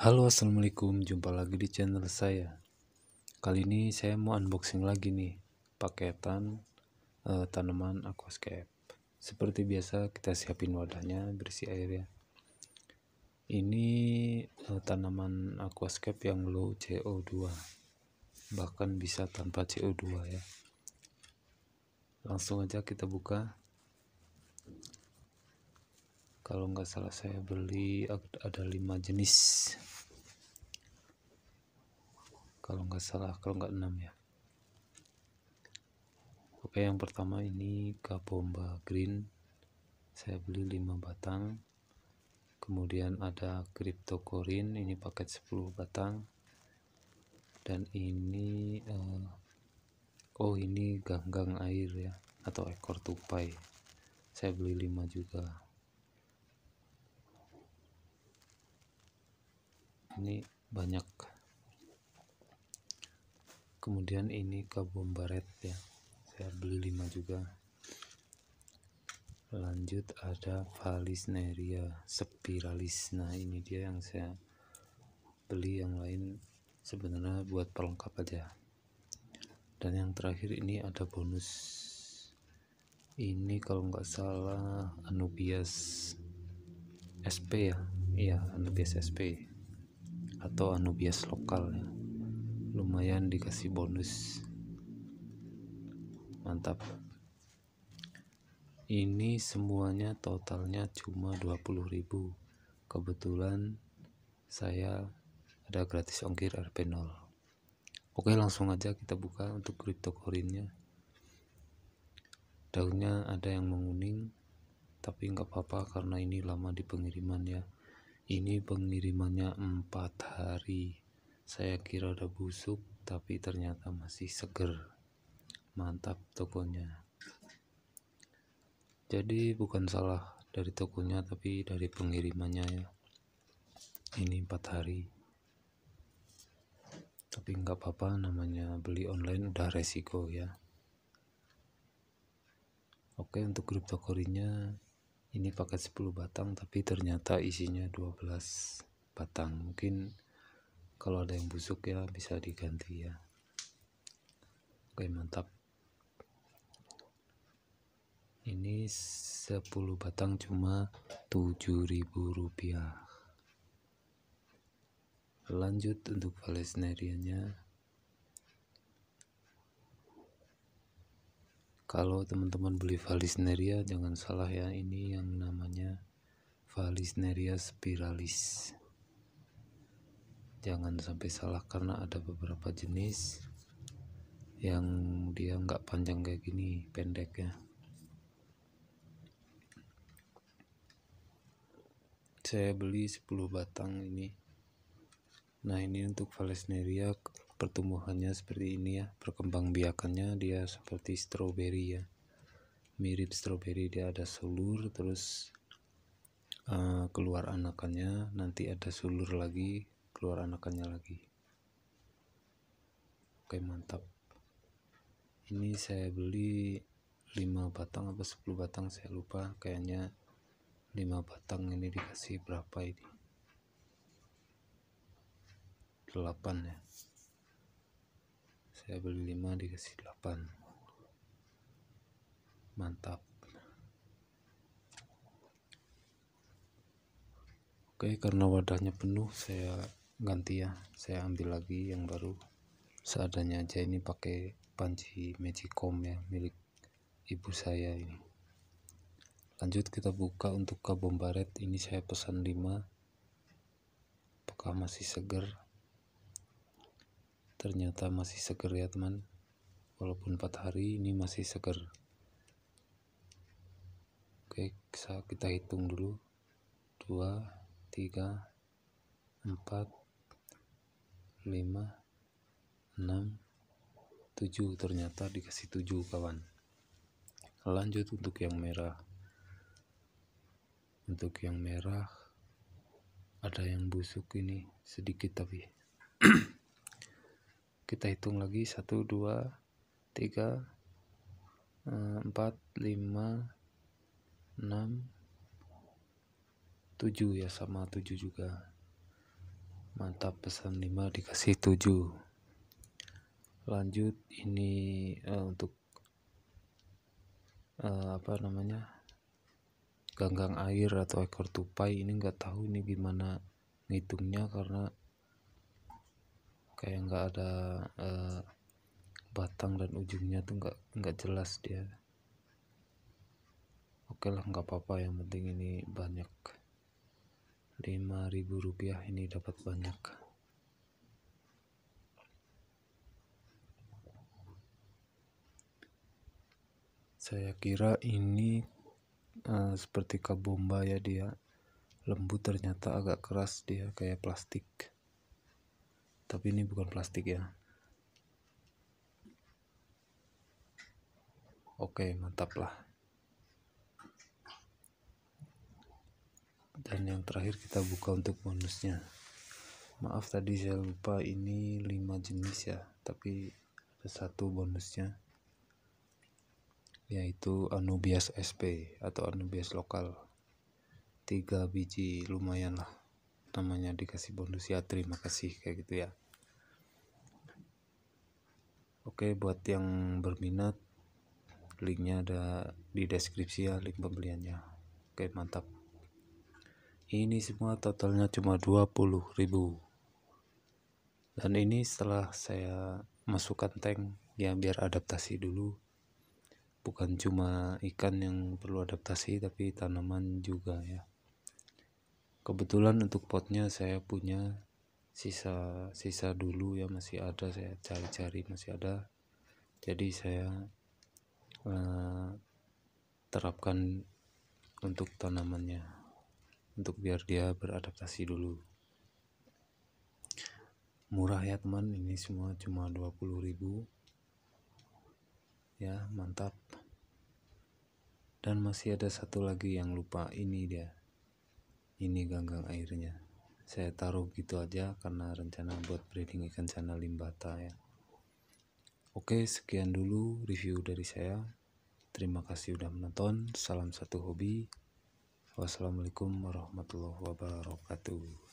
Halo assalamualaikum jumpa lagi di channel saya kali ini saya mau unboxing lagi nih paketan uh, tanaman aquascape seperti biasa kita siapin wadahnya bersih air ya ini uh, tanaman aquascape yang low CO2 bahkan bisa tanpa CO2 ya langsung aja kita buka kalau nggak salah saya beli ada lima jenis kalau nggak salah kalau nggak enam ya oke yang pertama ini kabomba green saya beli lima batang kemudian ada cryptocorin ini paket 10 batang dan ini eh, oh ini ganggang air ya atau ekor tupai saya beli 5 juga ini banyak kemudian ini kabum baret ya saya beli 5 juga lanjut ada valisneria spiralis nah ini dia yang saya beli yang lain sebenarnya buat pelengkap aja dan yang terakhir ini ada bonus ini kalau nggak salah anubias sp ya iya anubias sp atau Anubias lokal ya. lumayan dikasih bonus mantap ini semuanya totalnya cuma 20.000 kebetulan saya ada gratis ongkir RP0 oke langsung aja kita buka untuk crypto coinnya daunnya ada yang menguning tapi nggak apa-apa karena ini lama di pengiriman ya ini pengirimannya empat hari. Saya kira udah busuk, tapi ternyata masih seger. Mantap tokonya. Jadi bukan salah dari tokonya, tapi dari pengirimannya ya. Ini empat hari. Tapi nggak apa-apa, namanya beli online udah resiko ya. Oke untuk grup tokorinya ini paket 10 batang tapi ternyata isinya 12 batang mungkin kalau ada yang busuk ya bisa diganti ya oke mantap ini 10 batang cuma 7000 rupiah lanjut untuk valesneriannya kalau teman-teman beli valisneria jangan salah ya ini yang namanya valisneria spiralis jangan sampai salah karena ada beberapa jenis yang dia nggak panjang kayak gini pendek ya saya beli 10 batang ini nah ini untuk valisneria pertumbuhannya seperti ini ya perkembang biakannya dia seperti stroberi ya mirip stroberi dia ada sulur terus uh, keluar anakannya nanti ada sulur lagi keluar anakannya lagi oke mantap ini saya beli 5 batang apa 10 batang saya lupa kayaknya 5 batang ini dikasih berapa ini 8 ya saya beli 5 dikasih 8 mantap oke karena wadahnya penuh saya ganti ya saya ambil lagi yang baru seadanya aja ini pakai panci magicom ya milik ibu saya ini lanjut kita buka untuk baret ini saya pesan 5 apakah masih segar ternyata masih seger ya teman walaupun 4 hari ini masih seger oke kita hitung dulu 2 3 4 5 6 7 ternyata dikasih 7 kawan lanjut untuk yang merah untuk yang merah ada yang busuk ini sedikit tapi kita hitung lagi 1 2 3 4 5 6 7 ya sama 7 juga mantap pesan 5 dikasih 7 lanjut ini uh, untuk uh, apa namanya ganggang air atau ekor tupai ini enggak tahu ini gimana ngitungnya karena kayak nggak ada uh, batang dan ujungnya tuh nggak nggak jelas dia oke lah nggak apa-apa yang penting ini banyak 5000 rupiah ini dapat banyak saya kira ini uh, seperti kabomba ya dia lembut ternyata agak keras dia kayak plastik tapi ini bukan plastik ya oke mantap lah dan yang terakhir kita buka untuk bonusnya maaf tadi saya lupa ini 5 jenis ya tapi ada satu bonusnya yaitu Anubias SP atau Anubias lokal Tiga biji lumayan lah namanya dikasih bonus ya terima kasih kayak gitu ya oke buat yang berminat linknya ada di deskripsi ya link pembeliannya oke mantap ini semua totalnya cuma 20.000 dan ini setelah saya masukkan tank ya biar adaptasi dulu bukan cuma ikan yang perlu adaptasi tapi tanaman juga ya kebetulan untuk potnya saya punya sisa sisa dulu ya masih ada saya cari-cari masih ada jadi saya uh, terapkan untuk tanamannya untuk biar dia beradaptasi dulu murah ya teman ini semua cuma 20.000 ya mantap dan masih ada satu lagi yang lupa ini dia ini ganggang airnya saya taruh gitu aja karena rencana buat breeding ikan sana limbata ya oke sekian dulu review dari saya terima kasih sudah menonton salam satu hobi wassalamualaikum warahmatullahi wabarakatuh